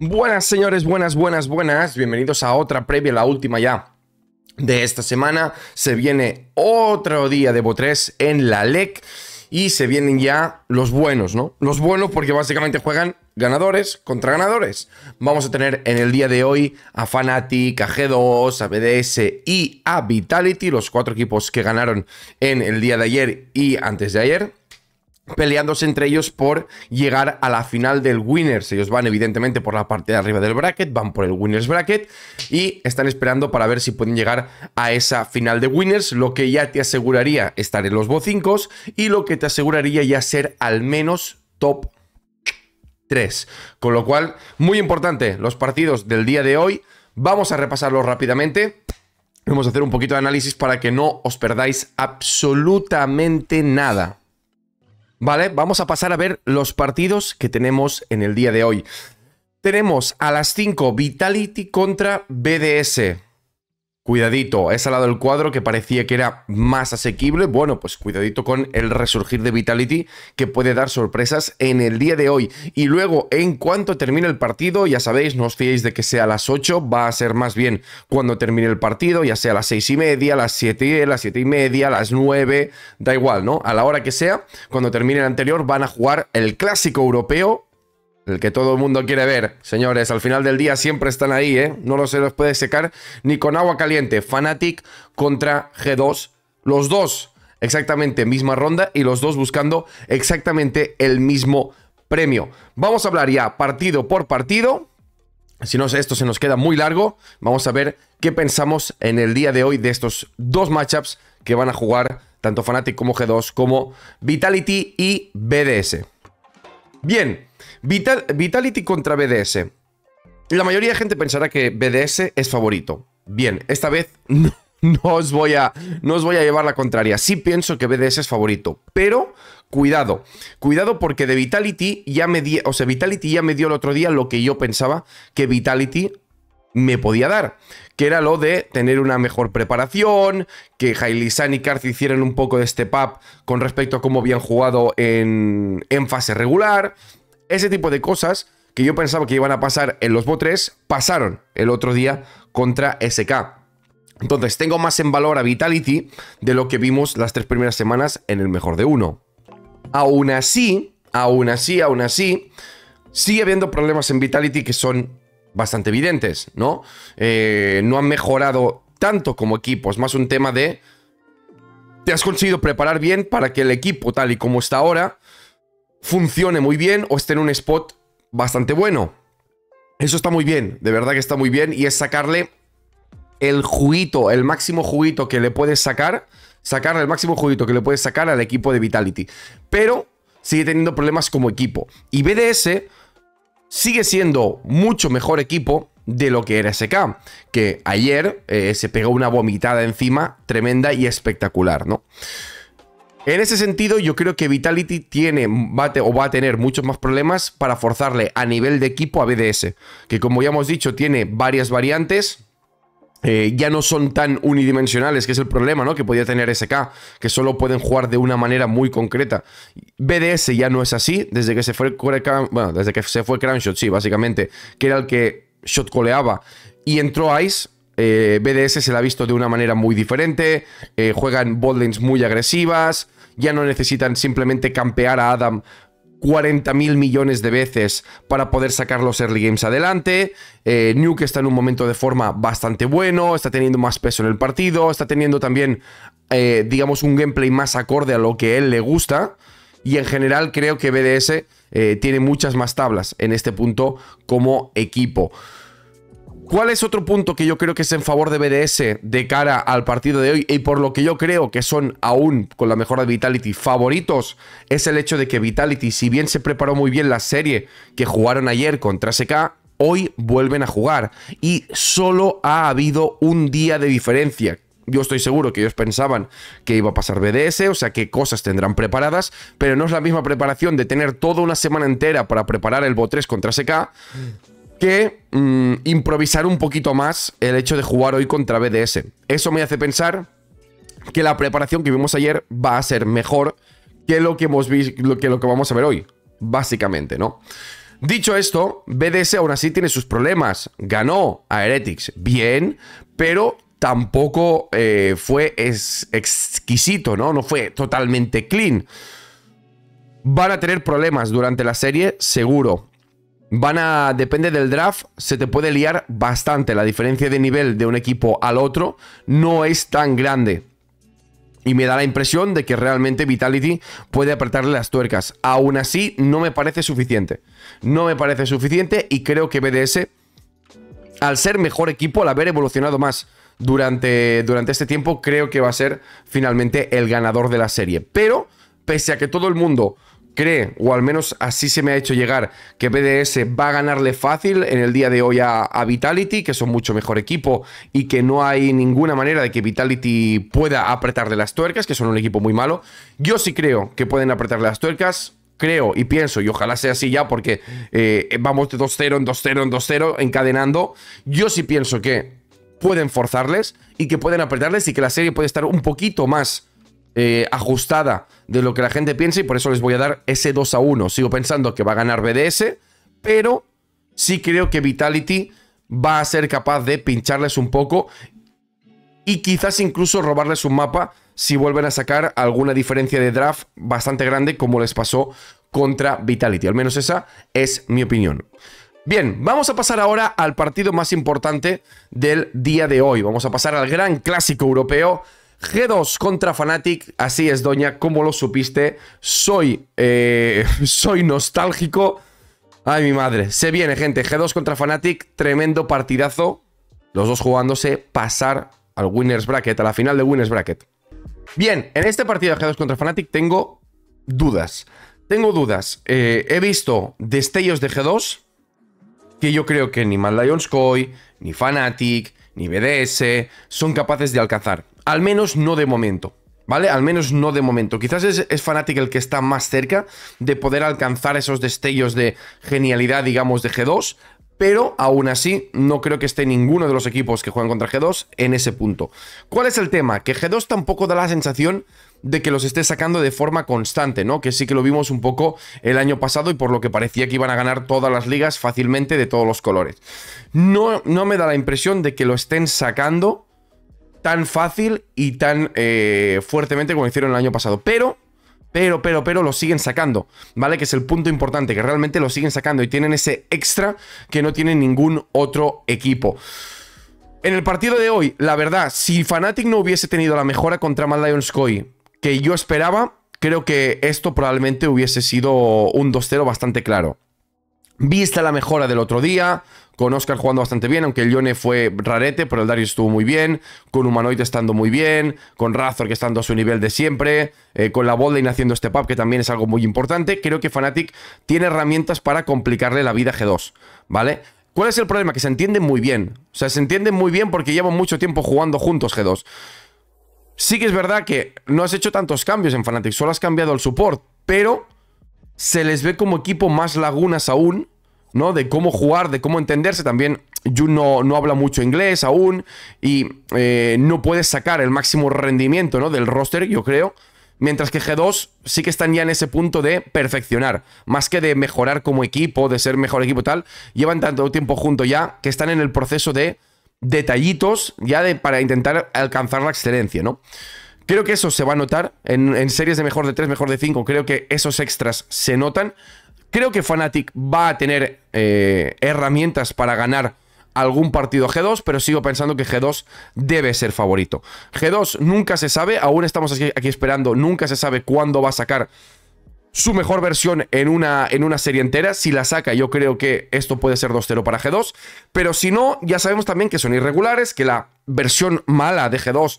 Buenas señores, buenas, buenas, buenas. Bienvenidos a otra previa, la última ya de esta semana. Se viene otro día de Botres en la LEC y se vienen ya los buenos, ¿no? Los buenos porque básicamente juegan ganadores contra ganadores. Vamos a tener en el día de hoy a Fnatic, a G2, a BDS y a Vitality, los cuatro equipos que ganaron en el día de ayer y antes de ayer peleándose entre ellos por llegar a la final del Winners. Ellos van evidentemente por la parte de arriba del bracket, van por el Winners bracket y están esperando para ver si pueden llegar a esa final de Winners, lo que ya te aseguraría estar en los bocincos y lo que te aseguraría ya ser al menos top 3. Con lo cual, muy importante, los partidos del día de hoy, vamos a repasarlos rápidamente. Vamos a hacer un poquito de análisis para que no os perdáis absolutamente nada. ¿vale? Vamos a pasar a ver los partidos que tenemos en el día de hoy. Tenemos a las 5 Vitality contra BDS. Cuidadito, ese lado del cuadro que parecía que era más asequible, bueno, pues cuidadito con el resurgir de Vitality que puede dar sorpresas en el día de hoy. Y luego, en cuanto termine el partido, ya sabéis, no os fiéis de que sea a las 8, va a ser más bien cuando termine el partido, ya sea a las 6 y media, a las 7, a las 7 y media, a las 9, da igual, ¿no? A la hora que sea, cuando termine el anterior van a jugar el clásico europeo el que todo el mundo quiere ver. Señores, al final del día siempre están ahí, ¿eh? No los se los puede secar ni con agua caliente. Fanatic contra G2. Los dos exactamente misma ronda y los dos buscando exactamente el mismo premio. Vamos a hablar ya partido por partido. Si no, esto se nos queda muy largo. Vamos a ver qué pensamos en el día de hoy de estos dos matchups que van a jugar tanto Fnatic como G2 como Vitality y BDS. Bien, Vitality contra BDS. La mayoría de gente pensará que BDS es favorito. Bien, esta vez no, os voy a, voy a llevar la contraria. Sí pienso que BDS es favorito, pero cuidado. Cuidado porque de Vitality ya me dio. o Vitality ya me dio el otro día lo que yo pensaba que Vitality me podía dar, que era lo de tener una mejor preparación, que san y Carthy hicieran un poco de step up con respecto a cómo habían jugado en, fase regular, ese tipo de cosas que yo pensaba que iban a pasar en los 3, pasaron el otro día contra SK. Entonces tengo más en valor a Vitality de lo que vimos las tres primeras semanas en el mejor de uno. Aún así, aún así, aún así, sigue habiendo problemas en Vitality que son bastante evidentes, ¿no? Eh, no han mejorado tanto como equipo, es más un tema de... Te has conseguido preparar bien para que el equipo, tal y como está ahora, funcione muy bien o esté en un spot bastante bueno. Eso está muy bien, de verdad que está muy bien y es sacarle el juguito, el máximo juguito que le puedes sacar, sacarle el máximo juguito que le puedes sacar al equipo de Vitality. Pero sigue teniendo problemas como equipo. Y BDS sigue siendo mucho mejor equipo de lo que era SK, que ayer eh, se pegó una vomitada encima tremenda y espectacular, ¿no? En ese sentido, yo creo que Vitality tiene, o va a tener muchos más problemas para forzarle a nivel de equipo a BDS, que como ya hemos dicho, tiene varias variantes, eh, ya no son tan unidimensionales, que es el problema, ¿no? Que podía tener SK, que solo pueden jugar de una manera muy concreta. BDS ya no es así, desde que se fue, bueno, desde que se fue sí, básicamente, que era el que shotcoleaba y entró Ice. Eh, BDS se la ha visto de una manera muy diferente, eh, juegan botlings muy agresivas, ya no necesitan simplemente campear a Adam 40 mil millones de veces para poder sacar los early games adelante. Eh, Nuke está en un momento de forma bastante bueno, está teniendo más peso en el partido, está teniendo también, eh, digamos, un gameplay más acorde a lo que él le gusta. Y en general creo que BDS eh, tiene muchas más tablas en este punto como equipo. ¿Cuál es otro punto que yo creo que es en favor de BDS de cara al partido de hoy? Y por lo que yo creo que son aún con la mejora de Vitality favoritos, es el hecho de que Vitality, si bien se preparó muy bien la serie que jugaron ayer contra SK, hoy vuelven a jugar. Y solo ha habido un día de diferencia. Yo estoy seguro que ellos pensaban que iba a pasar BDS, o sea que cosas tendrán preparadas, pero no es la misma preparación de tener toda una semana entera para preparar el BO3 contra SK que mm, improvisar un poquito más el hecho de jugar hoy contra BDS. Eso me hace pensar que la preparación que vimos ayer va a ser mejor que lo que, vamos a ver hoy, básicamente, ¿no? Dicho esto, BDS aún así tiene sus problemas. Ganó a Heretics bien, pero tampoco eh, fue exquisito, ¿no? No fue totalmente clean. Van a tener problemas durante la serie, seguro van a, depende del draft, se te puede liar bastante. La diferencia de nivel de un equipo al otro no es tan grande. Y me da la impresión de que realmente Vitality puede apretarle las tuercas. Aún así, no me parece suficiente. No me parece suficiente y creo que BDS, al ser mejor equipo, al haber evolucionado más durante, durante este tiempo, creo que va a ser finalmente el ganador de la serie. Pero, pese a que todo el mundo cree, o al menos así se me ha hecho llegar, que BDS va a ganarle fácil en el día de hoy a, Vitality, que son mucho mejor equipo y que no hay ninguna manera de que Vitality pueda apretarle las tuercas, que son un equipo muy malo. Yo sí creo que pueden apretarle las tuercas. Creo y pienso, y ojalá sea así ya, porque eh, vamos de 2-0 en 2-0 en 2-0, encadenando. Yo sí pienso que pueden forzarles y que pueden apretarles y que la serie puede estar un poquito más eh, ajustada de lo que la gente piensa y por eso les voy a dar ese 2 a 1. Sigo pensando que va a ganar BDS, pero sí creo que Vitality va a ser capaz de pincharles un poco y quizás incluso robarles un mapa si vuelven a sacar alguna diferencia de draft bastante grande como les pasó contra Vitality. Al menos esa es mi opinión. Bien, vamos a pasar ahora al partido más importante del día de hoy. Vamos a pasar al gran clásico europeo G2 contra Fnatic, así es, Doña, como lo supiste, soy, eh, soy nostálgico. Ay, mi madre, se viene, gente, G2 contra Fnatic, tremendo partidazo. Los dos jugándose pasar al Winners Bracket, a la final de Winners Bracket. Bien, en este partido de G2 contra Fnatic tengo dudas. Tengo dudas. Eh, he visto destellos de G2 que yo creo que ni Mad Lions Koi, ni Fnatic, ni BDS son capaces de alcanzar. Al menos no de momento. ¿Vale? Al menos no de momento. Quizás es, es, Fnatic el que está más cerca de poder alcanzar esos destellos de genialidad, digamos, de G2, pero aún así no creo que esté ninguno de los equipos que juegan contra G2 en ese punto. ¿Cuál es el tema? Que G2 tampoco da la sensación de que los esté sacando de forma constante, ¿no? Que sí que lo vimos un poco el año pasado y por lo que parecía que iban a ganar todas las ligas fácilmente de todos los colores. No, no me da la impresión de que lo estén sacando tan fácil y tan eh, fuertemente como hicieron el año pasado. Pero, pero, pero, pero lo siguen sacando, ¿vale? Que es el punto importante, que realmente lo siguen sacando y tienen ese extra que no tiene ningún otro equipo. En el partido de hoy, la verdad, si Fnatic no hubiese tenido la mejora contra Mad Lions que yo esperaba, creo que esto probablemente hubiese sido un 2-0 bastante claro. Vista la mejora del otro día, con Oscar jugando bastante bien, aunque el Yone fue rarete, pero el Darius estuvo muy bien, con Humanoid estando muy bien, con Razor que estando a su nivel de siempre, eh, con la y haciendo este pub, que también es algo muy importante. Creo que Fnatic tiene herramientas para complicarle la vida a G2, ¿vale? ¿Cuál es el problema? Que se entiende muy bien. O sea, se entiende muy bien porque llevan mucho tiempo jugando juntos G2. Sí que es verdad que no has hecho tantos cambios en Fnatic, solo has cambiado el support, pero se les ve como equipo más lagunas aún, ¿no? De cómo jugar, de cómo entenderse. También Jun no, no habla mucho inglés aún y eh, no puede sacar el máximo rendimiento, ¿no? Del roster, yo creo. Mientras que G2 sí que están ya en ese punto de perfeccionar, más que de mejorar como equipo, de ser mejor equipo tal. Llevan tanto tiempo junto ya que están en el proceso de detallitos ya de, para intentar alcanzar la excelencia, ¿no? Creo que eso se va a notar en, series de mejor de 3, mejor de 5. Creo que esos extras se notan. Creo que Fnatic va a tener eh, herramientas para ganar algún partido G2, pero sigo pensando que G2 debe ser favorito. G2 nunca se sabe, aún estamos aquí, esperando, nunca se sabe cuándo va a sacar su mejor versión en una, en una serie entera. Si la saca, yo creo que esto puede ser 2-0 para G2. Pero si no, ya sabemos también que son irregulares, que la versión mala de G2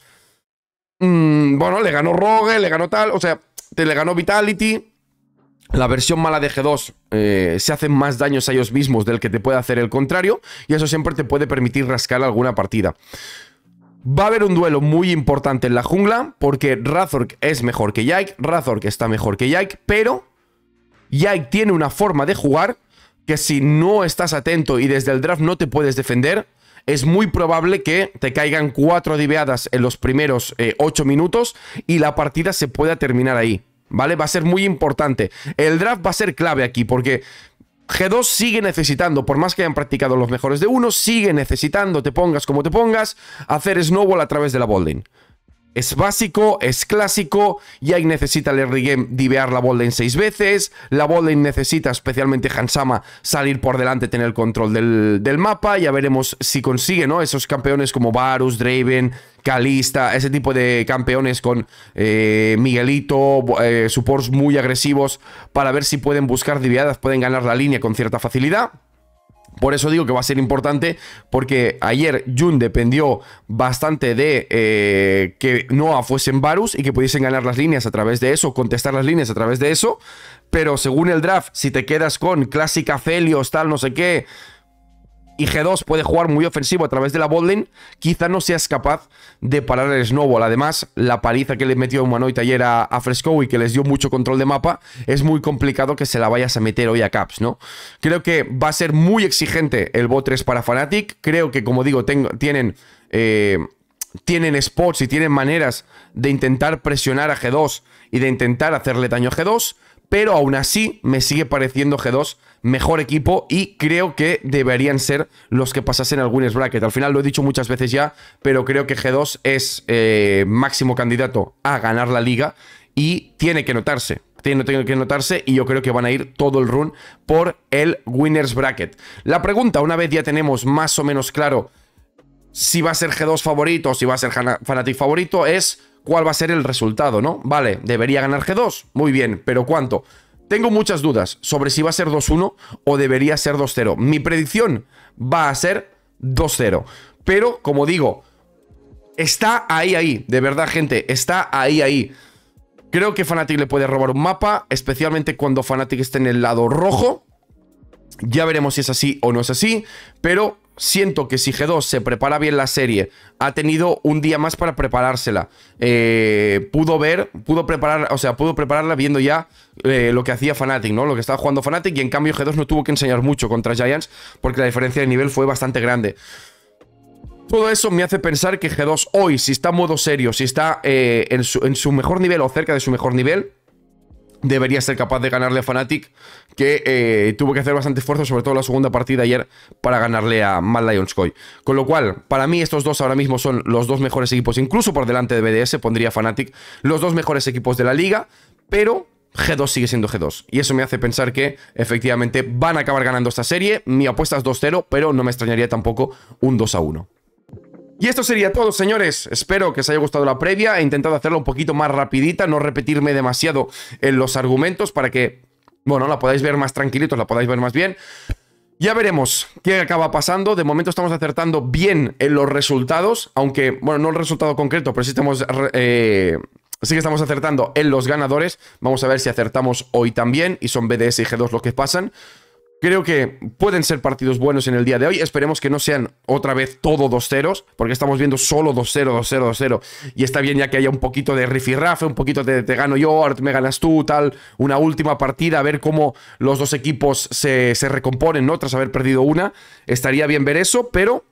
Mm, bueno, le ganó Rogue, le ganó tal, o sea, te le ganó Vitality. La versión mala de G2 eh, se hacen más daños a ellos mismos del que te puede hacer el contrario, y eso siempre te puede permitir rascar alguna partida. Va a haber un duelo muy importante en la jungla, porque Razork es mejor que Yike, Razork está mejor que Yike, pero Yike tiene una forma de jugar que si no estás atento y desde el draft no te puedes defender, es muy probable que te caigan cuatro diveadas en los primeros 8 eh, ocho minutos y la partida se pueda terminar ahí. ¿Vale? Va a ser muy importante. El draft va a ser clave aquí porque G2 sigue necesitando, por más que hayan practicado los mejores de uno, sigue necesitando, te pongas como te pongas, hacer snowball a través de la bolding. Es básico, es clásico, ahí necesita el early game divear la bola en seis veces, la bola necesita, especialmente Hansama, salir por delante, tener el control del, mapa, ya veremos si consigue, ¿no? Esos campeones como Varus, Draven, Kalista, ese tipo de campeones con eh, Miguelito, eh, supports muy agresivos, para ver si pueden buscar diviadas, pueden ganar la línea con cierta facilidad. Por eso digo que va a ser importante, porque ayer Jun dependió bastante de eh, que Noah fuesen en Varus y que pudiesen ganar las líneas a través de eso, contestar las líneas a través de eso. Pero según el draft, si te quedas con clásica Felios, tal, no sé qué, y G2 puede jugar muy ofensivo a través de la botlane, quizá no seas capaz de parar el snowball. Además, la paliza que le metió Humanoid ayer a, a Fresco y que les dio mucho control de mapa, es muy complicado que se la vayas a meter hoy a Caps, ¿no? Creo que va a ser muy exigente el bot 3 para Fnatic. Creo que, como digo, tienen... Eh, tienen spots y tienen maneras de intentar presionar a G2 y de intentar hacerle daño a G2 pero aún así me sigue pareciendo G2 mejor equipo y creo que deberían ser los que pasasen al Winners Bracket. Al final lo he dicho muchas veces ya, pero creo que G2 es eh, máximo candidato a ganar la liga y tiene que notarse. Tiene, que notarse y yo creo que van a ir todo el run por el Winners Bracket. La pregunta, una vez ya tenemos más o menos claro si va a ser G2 favorito o si va a ser Fnatic favorito, es cuál va a ser el resultado, ¿no? Vale, debería ganar G2, muy bien, pero ¿cuánto? Tengo muchas dudas sobre si va a ser 2-1 o debería ser 2-0. Mi predicción va a ser 2-0. Pero, como digo, está ahí, ahí. De verdad, gente, está ahí, ahí. Creo que Fnatic le puede robar un mapa, especialmente cuando Fnatic esté en el lado rojo. Ya veremos si es así o no es así, pero siento que si G2 se prepara bien la serie, ha tenido un día más para preparársela. Eh, pudo ver, pudo preparar, o sea, pudo prepararla viendo ya eh, lo que hacía Fnatic, ¿no? Lo que estaba jugando Fnatic y en cambio G2 no tuvo que enseñar mucho contra Giants porque la diferencia de nivel fue bastante grande. Todo eso me hace pensar que G2 hoy, si está en modo serio, si está eh, en su mejor nivel o cerca de su mejor nivel, debería ser capaz de ganarle a Fnatic, que eh, tuvo que hacer bastante esfuerzo, sobre todo la segunda partida ayer, para ganarle a Mad Lions Con lo cual, para mí estos dos ahora mismo son los dos mejores equipos, incluso por delante de BDS, pondría Fnatic, los dos mejores equipos de la liga, pero... G2 sigue siendo G2 y eso me hace pensar que efectivamente van a acabar ganando esta serie. Mi apuesta es 2-0, pero no me extrañaría tampoco un 2 1. Y esto sería todo, señores. Espero que os haya gustado la previa. He intentado hacerla un poquito más rapidita, no repetirme demasiado en eh, los argumentos para que, bueno, la podáis ver más tranquilitos, la podáis ver más bien. Ya veremos qué acaba pasando. De momento estamos acertando bien en eh, los resultados, aunque, bueno, no el resultado concreto, pero sí estamos... Eh, sí que estamos acertando en los ganadores. Vamos a ver si acertamos hoy también. Y son BDS y G2 los que pasan. Creo que pueden ser partidos buenos en el día de hoy. Esperemos que no sean otra vez todo 2-0, porque estamos viendo solo 2-0, 2-0, 2-0. Y está bien ya que haya un poquito de rifirrafe, un poquito de te gano yo, me ganas tú, tal. Una última partida, a ver cómo los dos equipos se, se recomponen, ¿no? Tras haber perdido una. Estaría bien ver eso, pero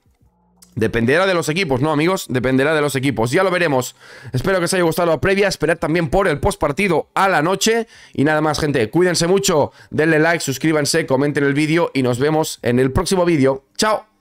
Dependerá de los equipos, ¿no, amigos? Dependerá de los equipos. Ya lo veremos. Espero que os haya gustado la previa. Esperad también por el post partido a la noche. Y nada más, gente. Cuídense mucho. Denle like, suscríbanse, comenten el vídeo y nos vemos en el próximo vídeo. ¡Chao!